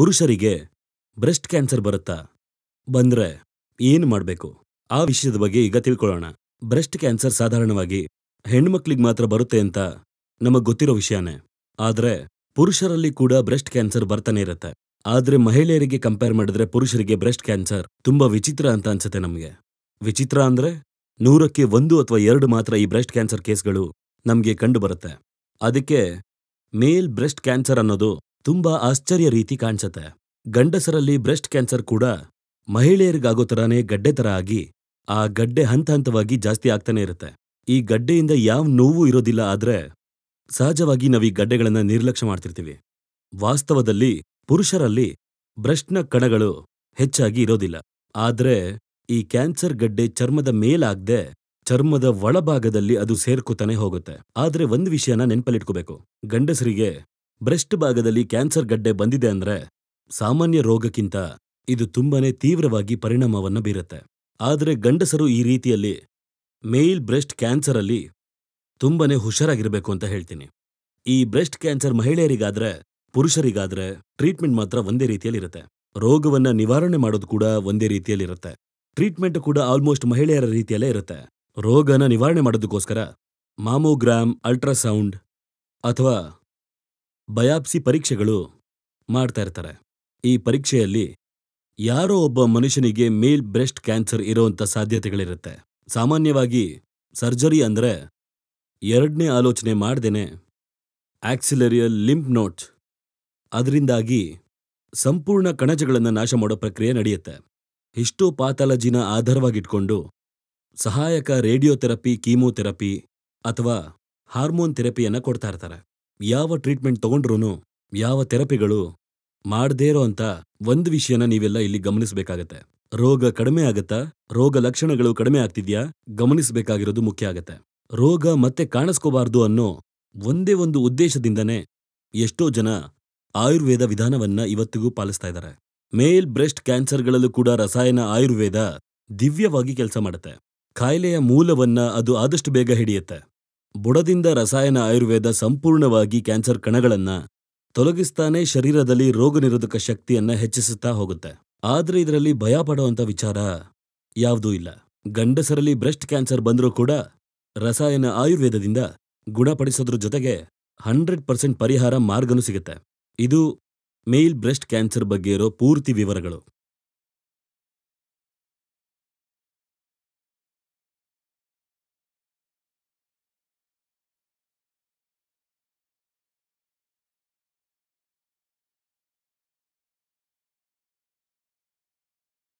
ಪುರುಷರಿಗೆ breast cancer ಬರುತ್ತಾ ಬಂದ್ರೆ ಏನು ಮಾಡಬೇಕು ಆ ವಿಷಯದ ಬಗ್ಗೆ ಈಗ ತಿಳ್ಕೊಳ್ಳೋಣ ಬ್ರೆಸ್ಟ್ ಕ್ಯಾನ್ಸರ್ ಸಾಧಾರಣವಾಗಿ ಹೆಣ್ಮಕ್ಳಿಗೆ ಮಾತ್ರ ಬರುತ್ತೆ ಅಂತ ನಮಗೆ ಗೊತ್ತಿರೋ ವಿಷಯನೇ ಆದರೆ ಪುರುಷರಲ್ಲಿ ಕೂಡ ಬ್ರೆಸ್ಟ್ ಕ್ಯಾನ್ಸರ್ ಬರ್ತಾನೆ ಇರುತ್ತೆ ಆದರೆ ಮಹಿಳೆಯರಿಗೆ ಕಂಪೇರ್ ಮಾಡಿದ್ರೆ ಪುರುಷರಿಗೆ ಬ್ರೆಸ್ಟ್ ಕ್ಯಾನ್ಸರ್ ತುಂಬಾ ವಿಚಿತ್ರ ಅಂತ ಅನ್ಸುತ್ತೆ ನಮಗೆ ವಿಚಿತ್ರ ಅಂದ್ರೆ ನೂರಕ್ಕೆ ಒಂದು ಅಥವಾ ಎರಡು ಮಾತ್ರ ಈ ಬ್ರೆಸ್ಟ್ ಕ್ಯಾನ್ಸರ್ ಕೇಸ್ಗಳು ನಮಗೆ ಬರುತ್ತೆ ಅದಕ್ಕೆ ಮೇಲ್ ಬ್ರೆಸ್ಟ್ ಕ್ಯಾನ್ಸರ್ ಅನ್ನೋದು ತುಂಬಾ ಆಶ್ಚರ್ಯ ರೀತಿ ಕಾಣಿಸುತ್ತೆ ಗಂಡಸರಲ್ಲಿ ಬ್ರೆಸ್ಟ್ ಕ್ಯಾನ್ಸರ್ ಕೂಡ ಮಹಿಳೆಯರಿಗಾಗೋ ಥರನೇ ಗಡ್ಡೆ ಥರ ಆಗಿ ಆ ಗಡ್ಡೆ ಹಂತ ಹಂತವಾಗಿ ಜಾಸ್ತಿ ಆಗ್ತಾನೆ ಇರುತ್ತೆ ಈ ಗಡ್ಡೆಯಿಂದ ಯಾವ ನೋವು ಇರೋದಿಲ್ಲ ಆದರೆ ಸಹಜವಾಗಿ ನಾವು ಈ ಗಡ್ಡೆಗಳನ್ನು ನಿರ್ಲಕ್ಷ್ಯ ಮಾಡ್ತಿರ್ತೀವಿ ವಾಸ್ತವದಲ್ಲಿ ಪುರುಷರಲ್ಲಿ ಬ್ರೆಸ್ಟ್ನ ಕಣಗಳು ಹೆಚ್ಚಾಗಿ ಇರೋದಿಲ್ಲ ಆದರೆ ಈ ಕ್ಯಾನ್ಸರ್ ಗಡ್ಡೆ ಚರ್ಮದ ಮೇಲಾಗ್ದೆ ಚರ್ಮದ ಒಳಭಾಗದಲ್ಲಿ ಅದು ಸೇರ್ಕೋತಾನೆ ಹೋಗುತ್ತೆ ಆದರೆ ಒಂದು ವಿಷಯನ ನೆನ್ಪಲ್ಲಿಟ್ಕೋಬೇಕು ಗಂಡಸರಿಗೆ ಬ್ರೆಸ್ಟ್ ಭಾಗದಲ್ಲಿ ಕ್ಯಾನ್ಸರ್ ಗಡ್ಡೆ ಬಂದಿದೆ ಅಂದ್ರೆ ಸಾಮಾನ್ಯ ರೋಗಕ್ಕಿಂತ ಇದು ತುಂಬಾನೇ ತೀವ್ರವಾಗಿ ಪರಿಣಾಮವನ್ನು ಬೀರುತ್ತೆ ಆದರೆ ಗಂಡಸರು ಈ ರೀತಿಯಲ್ಲಿ ಮೇಲ್ ಬ್ರೆಸ್ಟ್ ಕ್ಯಾನ್ಸರ್ ಅಲ್ಲಿ ತುಂಬಾನೇ ಹುಷಾರಾಗಿರಬೇಕು ಅಂತ ಹೇಳ್ತೀನಿ ಈ ಬ್ರೆಸ್ಟ್ ಕ್ಯಾನ್ಸರ್ ಮಹಿಳೆಯರಿಗಾದ್ರೆ ಪುರುಷರಿಗಾದ್ರೆ ಟ್ರೀಟ್ಮೆಂಟ್ ಮಾತ್ರ ಒಂದೇ ರೀತಿಯಲ್ಲಿರುತ್ತೆ ರೋಗವನ್ನ ನಿವಾರಣೆ ಮಾಡೋದು ಕೂಡ ಒಂದೇ ರೀತಿಯಲ್ಲಿರುತ್ತೆ ಟ್ರೀಟ್ಮೆಂಟ್ ಕೂಡ ಆಲ್ಮೋಸ್ಟ್ ಮಹಿಳೆಯರ ರೀತಿಯಲ್ಲೇ ಇರುತ್ತೆ ರೋಗನ ನಿವಾರಣೆ ಮಾಡೋದಕ್ಕೋಸ್ಕರ ಮಾಮೋಗ್ರಾಮ್ ಅಲ್ಟ್ರಾಸೌಂಡ್ ಅಥವಾ ಬಯಾಪ್ಸಿ ಪರೀಕ್ಷೆಗಳು ಮಾಡ್ತಾ ಇರ್ತಾರೆ ಈ ಪರೀಕ್ಷೆಯಲ್ಲಿ ಯಾರೋ ಒಬ್ಬ ಮನುಷ್ಯನಿಗೆ ಮೇಲ್ ಬ್ರೆಸ್ಟ್ ಕ್ಯಾನ್ಸರ್ ಇರೋವಂಥ ಸಾಧ್ಯತೆಗಳಿರುತ್ತೆ ಸಾಮಾನ್ಯವಾಗಿ ಸರ್ಜರಿ ಅಂದರೆ ಎರಡನೇ ಆಲೋಚನೆ ಮಾಡ್ದೇನೆ ಆಕ್ಸಿಲರಿಯಲ್ ಲಿಂಪ್ ನೋಟ್ ಅದರಿಂದಾಗಿ ಸಂಪೂರ್ಣ ಕಣಜಗಳನ್ನು ನಾಶ ಮಾಡೋ ಪ್ರಕ್ರಿಯೆ ನಡೆಯುತ್ತೆ ಪಾಥಾಲಜಿನ ಆಧಾರವಾಗಿಟ್ಕೊಂಡು ಸಹಾಯಕ ರೇಡಿಯೋಥೆರಪಿ ಕೀಮೋಥೆರಪಿ ಅಥವಾ ಹಾರ್ಮೋನ್ ಥೆರಪಿಯನ್ನು ಕೊಡ್ತಾ ಇರ್ತಾರೆ ಯಾವ ಟ್ರೀಟ್ಮೆಂಟ್ ತಗೊಂಡ್ರೂನು ಯಾವ ಥೆರಪಿಗಳು ಮಾಡದೇ ಇರೋ ಅಂತ ಒಂದು ವಿಷಯನ ನೀವೆಲ್ಲ ಇಲ್ಲಿ ಗಮನಿಸಬೇಕಾಗತ್ತೆ ರೋಗ ಕಡಿಮೆ ಆಗತ್ತಾ ರೋಗ ಲಕ್ಷಣಗಳು ಕಡಿಮೆ ಆಗ್ತಿದ್ಯಾ ಗಮನಿಸಬೇಕಾಗಿರೋದು ಮುಖ್ಯ ಆಗತ್ತೆ ರೋಗ ಮತ್ತೆ ಕಾಣಿಸ್ಕೋಬಾರ್ದು ಅನ್ನೋ ಒಂದೇ ಒಂದು ಉದ್ದೇಶದಿಂದನೇ ಎಷ್ಟೋ ಜನ ಆಯುರ್ವೇದ ವಿಧಾನವನ್ನ ಇವತ್ತಿಗೂ ಪಾಲಿಸ್ತಾ ಇದ್ದಾರೆ ಮೇಲ್ ಬ್ರೆಸ್ಟ್ ಕ್ಯಾನ್ಸರ್ಗಳಲ್ಲೂ ಕೂಡ ರಸಾಯನ ಆಯುರ್ವೇದ ದಿವ್ಯವಾಗಿ ಕೆಲಸ ಮಾಡುತ್ತೆ ಕಾಯಿಲೆಯ ಮೂಲವನ್ನ ಅದು ಆದಷ್ಟು ಬೇಗ ಹಿಡಿಯುತ್ತೆ ಬುಡದಿಂದ ರಸಾಯನ ಆಯುರ್ವೇದ ಸಂಪೂರ್ಣವಾಗಿ ಕ್ಯಾನ್ಸರ್ ಕಣಗಳನ್ನ ತೊಲಗಿಸ್ತಾನೆ ಶರೀರದಲ್ಲಿ ರೋಗನಿರೋಧಕ ಶಕ್ತಿಯನ್ನ ಹೆಚ್ಚಿಸುತ್ತಾ ಹೋಗುತ್ತೆ ಆದ್ರೆ ಇದರಲ್ಲಿ ಭಯ ವಿಚಾರ ಯಾವುದೂ ಇಲ್ಲ ಗಂಡಸರಲ್ಲಿ ಬ್ರೆಸ್ಟ್ ಕ್ಯಾನ್ಸರ್ ಬಂದರೂ ಕೂಡ ರಸಾಯನ ಆಯುರ್ವೇದದಿಂದ ಗುಣಪಡಿಸೋದ್ರ ಜೊತೆಗೆ ಹಂಡ್ರೆಡ್ ಪರ್ಸೆಂಟ್ ಪರಿಹಾರ ಮಾರ್ಗನೂ ಸಿಗುತ್ತೆ ಇದು ಮೇಲ್ ಬ್ರೆಸ್ಟ್ ಕ್ಯಾನ್ಸರ್ ಬಗ್ಗೆ ಇರೋ ಪೂರ್ತಿ ವಿವರಗಳು